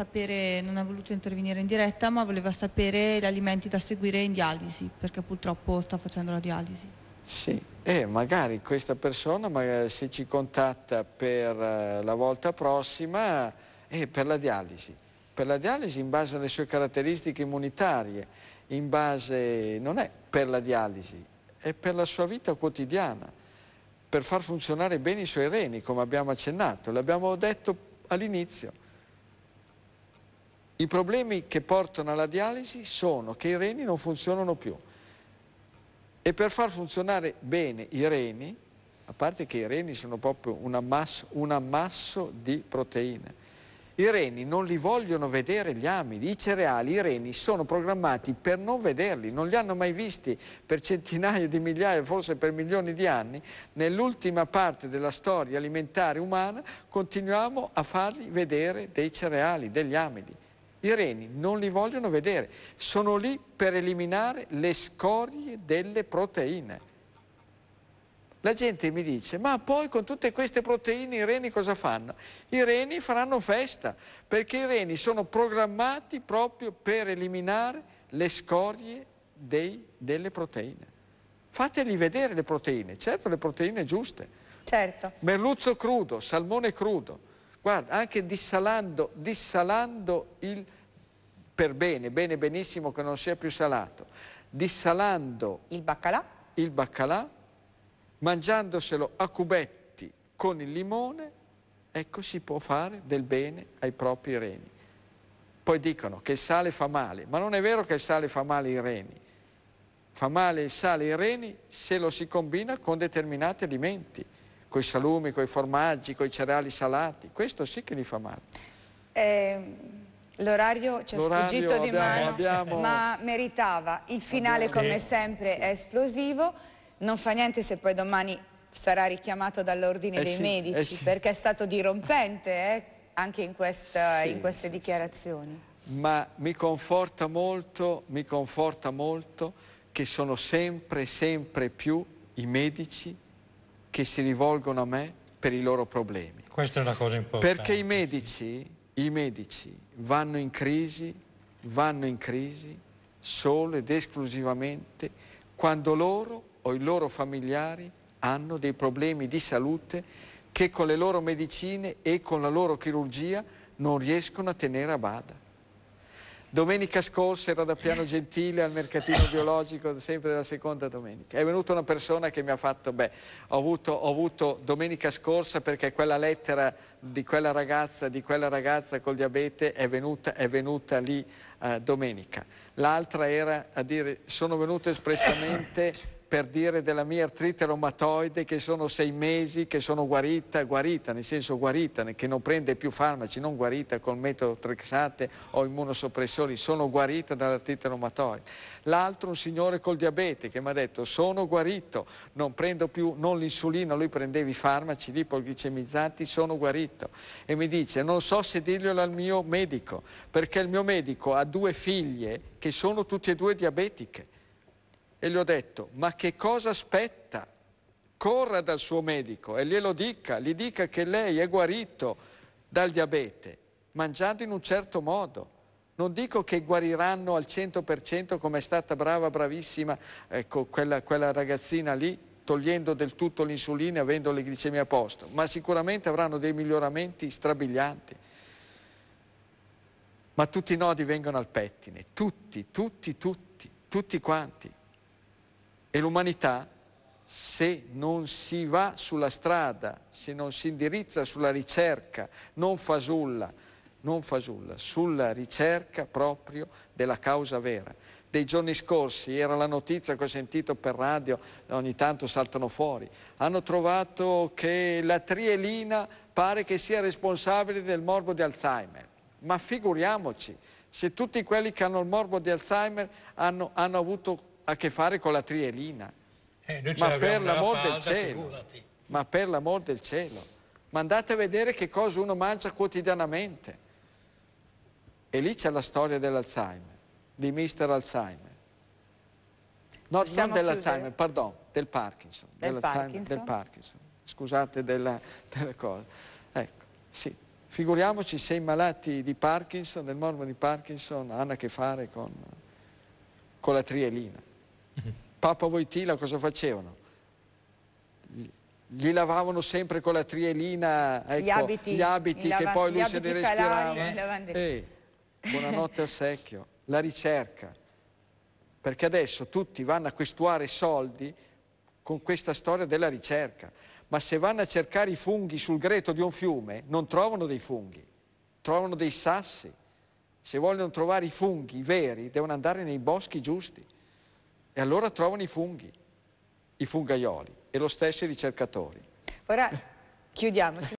sapere, non ha voluto intervenire in diretta, ma voleva sapere gli alimenti da seguire in dialisi, perché purtroppo sta facendo la dialisi. Sì, e eh, magari questa persona magari, eh, se ci contatta per eh, la volta prossima è per la dialisi. Per la dialisi in base alle sue caratteristiche immunitarie, in base, non è per la dialisi, è per la sua vita quotidiana, per far funzionare bene i suoi reni, come abbiamo accennato, l'abbiamo detto all'inizio. I problemi che portano alla dialisi sono che i reni non funzionano più. E per far funzionare bene i reni, a parte che i reni sono proprio un ammasso, un ammasso di proteine, i reni non li vogliono vedere gli amidi, i cereali, i reni sono programmati per non vederli, non li hanno mai visti per centinaia di migliaia, forse per milioni di anni. Nell'ultima parte della storia alimentare umana continuiamo a farli vedere dei cereali, degli amidi. I reni non li vogliono vedere, sono lì per eliminare le scorie delle proteine. La gente mi dice, ma poi con tutte queste proteine i reni cosa fanno? I reni faranno festa, perché i reni sono programmati proprio per eliminare le scorie dei, delle proteine. Fateli vedere le proteine, certo le proteine giuste. Certo. Merluzzo crudo, salmone crudo, Guarda, anche dissalando, dissalando il per bene, bene benissimo che non sia più salato, dissalando il baccalà, il baccalà mangiandoselo a cubetti con il limone, ecco si può fare del bene ai propri reni. Poi dicono che il sale fa male, ma non è vero che il sale fa male ai reni. Fa male il sale ai reni se lo si combina con determinati alimenti coi salumi, coi formaggi, coi cereali salati, questo sì che gli fa male. Eh, L'orario ci è sfuggito di mano, abbiamo... ma meritava. Il finale, come sempre, è esplosivo. Non fa niente se poi domani sarà richiamato dall'ordine eh dei sì, medici, eh sì. perché è stato dirompente eh, anche in, questa, sì, in queste dichiarazioni. Ma mi conforta molto, mi conforta molto che sono sempre, sempre più i medici che si rivolgono a me per i loro problemi. Questa è una cosa importante. Perché i medici, i medici vanno in crisi, vanno in crisi solo ed esclusivamente quando loro o i loro familiari hanno dei problemi di salute che con le loro medicine e con la loro chirurgia non riescono a tenere a bada. Domenica scorsa ero da Piano Gentile al mercatino biologico, sempre della seconda domenica. È venuta una persona che mi ha fatto, beh, ho avuto, ho avuto domenica scorsa perché quella lettera di quella ragazza, di quella ragazza col diabete è venuta, è venuta lì eh, domenica. L'altra era a dire, sono venuto espressamente per dire della mia artrite reumatoide che sono sei mesi che sono guarita, guarita, nel senso guarita, che non prende più farmaci, non guarita col metodo trexate o immunosoppressori, sono guarita dall'artrite reumatoide. L'altro un signore col diabete che mi ha detto sono guarito, non prendo più, non l'insulina, lui prendeva i farmaci lipoglicemizzanti, sono guarito. E mi dice non so se dirglielo al mio medico, perché il mio medico ha due figlie che sono tutte e due diabetiche e gli ho detto, ma che cosa aspetta? Corra dal suo medico e glielo dica, gli dica che lei è guarito dal diabete, mangiando in un certo modo. Non dico che guariranno al 100% come è stata brava, bravissima ecco, quella, quella ragazzina lì, togliendo del tutto l'insulina e avendo le glicemie a posto, ma sicuramente avranno dei miglioramenti strabilianti. Ma tutti i nodi vengono al pettine, tutti, tutti, tutti, tutti quanti. E l'umanità, se non si va sulla strada, se non si indirizza sulla ricerca, non fasulla, non fasulla, sulla ricerca proprio della causa vera. Dei giorni scorsi era la notizia che ho sentito per radio, ogni tanto saltano fuori. Hanno trovato che la trielina pare che sia responsabile del morbo di Alzheimer. Ma figuriamoci, se tutti quelli che hanno il morbo di Alzheimer hanno, hanno avuto a che fare con la trielina. Eh, ma, per l'amor del cielo, figurati. ma per l'amor del cielo. Ma andate a vedere che cosa uno mangia quotidianamente. E lì c'è la storia dell'Alzheimer, di Mr. Alzheimer. No, non dell'Alzheimer, pardon, del Parkinson. Del Parkinson? Del Parkinson. Scusate della, della cosa. Ecco, sì. Figuriamoci se i malati di Parkinson, del morbo di Parkinson, hanno a che fare con, con la trielina. Papa Voitila cosa facevano? Gli lavavano sempre con la trielina ecco, gli abiti, gli abiti che poi lui se ne respirava. Calari, eh. buonanotte a secchio, la ricerca. Perché adesso tutti vanno a questuare soldi con questa storia della ricerca. Ma se vanno a cercare i funghi sul greto di un fiume, non trovano dei funghi, trovano dei sassi. Se vogliono trovare i funghi veri, devono andare nei boschi giusti. E allora trovano i funghi, i fungaioli e lo stesso i ricercatori. Ora chiudiamo.